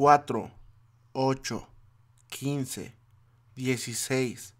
4, 8, 15, 16,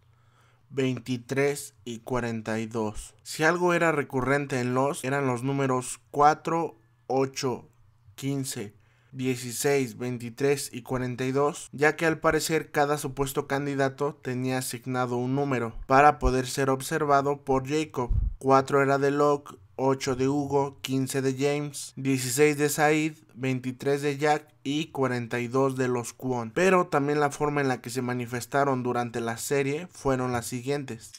23 y 42. Si algo era recurrente en los, eran los números 4, 8, 15, 16, 23 y 42, ya que al parecer cada supuesto candidato tenía asignado un número para poder ser observado por Jacob. 4 era de Locke, 8 de Hugo, 15 de James, 16 de Said, 23 de Jack y 42 de los Kwon. Pero también la forma en la que se manifestaron durante la serie fueron las siguientes.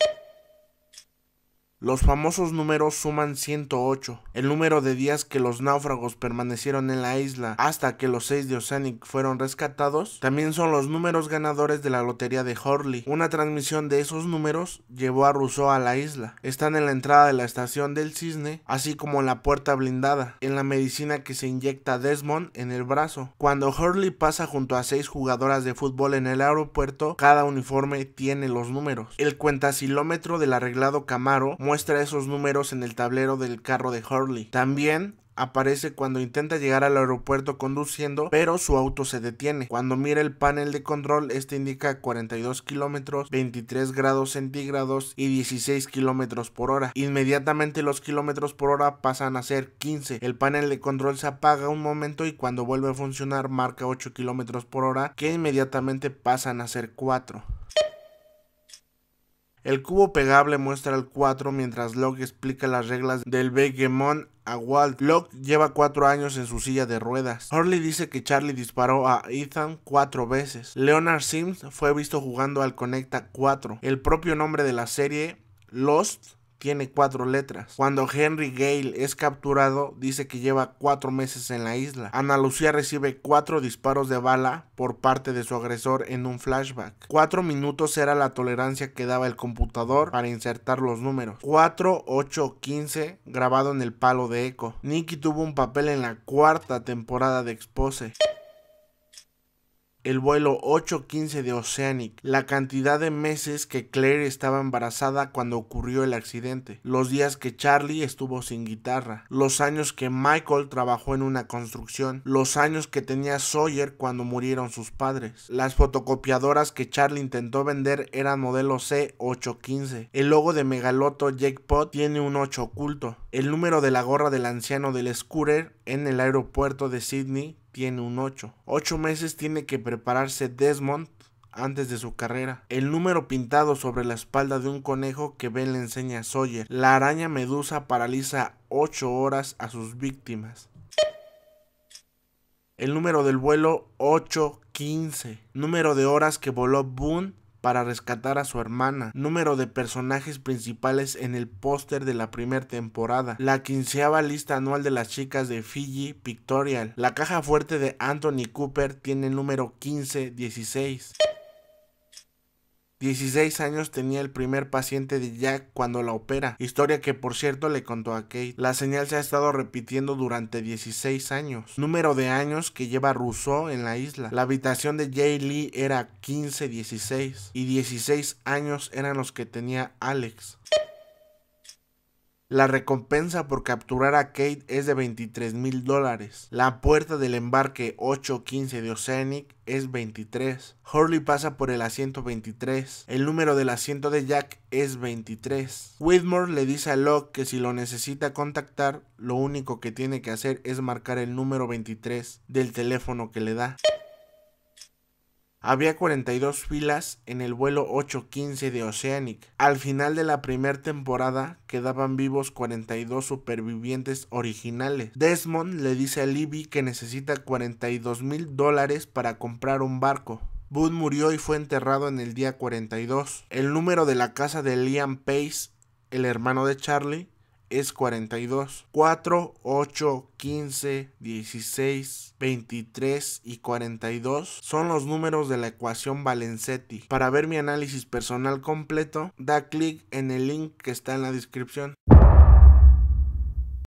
Los famosos números suman 108, el número de días que los náufragos permanecieron en la isla hasta que los seis de Oceanic fueron rescatados. También son los números ganadores de la lotería de Hurley... Una transmisión de esos números llevó a Rousseau a la isla. Están en la entrada de la estación del cisne, así como en la puerta blindada, en la medicina que se inyecta Desmond en el brazo. Cuando Hurley pasa junto a seis jugadoras de fútbol en el aeropuerto, cada uniforme tiene los números. El cuentasilómetro del arreglado Camaro muestra esos números en el tablero del carro de Hurley. También aparece cuando intenta llegar al aeropuerto conduciendo, pero su auto se detiene. Cuando mira el panel de control, este indica 42 kilómetros, 23 grados centígrados y 16 kilómetros por hora. Inmediatamente los kilómetros por hora pasan a ser 15. El panel de control se apaga un momento y cuando vuelve a funcionar marca 8 kilómetros por hora, que inmediatamente pasan a ser 4. El cubo pegable muestra el 4 mientras Locke explica las reglas del Begemon a Walt. Locke lleva 4 años en su silla de ruedas. Hurley dice que Charlie disparó a Ethan 4 veces. Leonard Sims fue visto jugando al Conecta 4. El propio nombre de la serie, Lost, tiene cuatro letras. Cuando Henry Gale es capturado, dice que lleva cuatro meses en la isla. Ana Lucía recibe cuatro disparos de bala por parte de su agresor en un flashback. Cuatro minutos era la tolerancia que daba el computador para insertar los números. Cuatro, ocho, quince, grabado en el palo de eco. Nicky tuvo un papel en la cuarta temporada de Expose el vuelo 815 de Oceanic, la cantidad de meses que Claire estaba embarazada cuando ocurrió el accidente, los días que Charlie estuvo sin guitarra, los años que Michael trabajó en una construcción, los años que tenía Sawyer cuando murieron sus padres. Las fotocopiadoras que Charlie intentó vender eran modelo C815. El logo de Megaloto Jackpot tiene un 8 oculto. El número de la gorra del anciano del scooter en el aeropuerto de Sydney tiene un 8. 8 meses tiene que prepararse Desmond antes de su carrera. El número pintado sobre la espalda de un conejo que Ben le enseña a Sawyer. La araña medusa paraliza 8 horas a sus víctimas. El número del vuelo 815. Número de horas que voló Boone para rescatar a su hermana, número de personajes principales en el póster de la primera temporada, la quinceava lista anual de las chicas de Fiji Pictorial, la caja fuerte de Anthony Cooper tiene el número 15-16. 16 años tenía el primer paciente de Jack cuando la opera, historia que por cierto le contó a Kate. La señal se ha estado repitiendo durante 16 años, número de años que lleva Rousseau en la isla. La habitación de Jay Lee era 15-16 y 16 años eran los que tenía Alex. La recompensa por capturar a Kate es de 23 mil dólares. La puerta del embarque 815 de Oceanic es 23. Hurley pasa por el asiento 23. El número del asiento de Jack es 23. Whitmore le dice a Locke que si lo necesita contactar, lo único que tiene que hacer es marcar el número 23 del teléfono que le da. Había 42 filas en el vuelo 815 de Oceanic. Al final de la primera temporada quedaban vivos 42 supervivientes originales. Desmond le dice a Libby que necesita 42 mil dólares para comprar un barco. Boone murió y fue enterrado en el día 42. El número de la casa de Liam Pace, el hermano de Charlie, es 42. 4, 8, 15, 16, 23 y 42 son los números de la ecuación Valenzetti. Para ver mi análisis personal completo, da clic en el link que está en la descripción.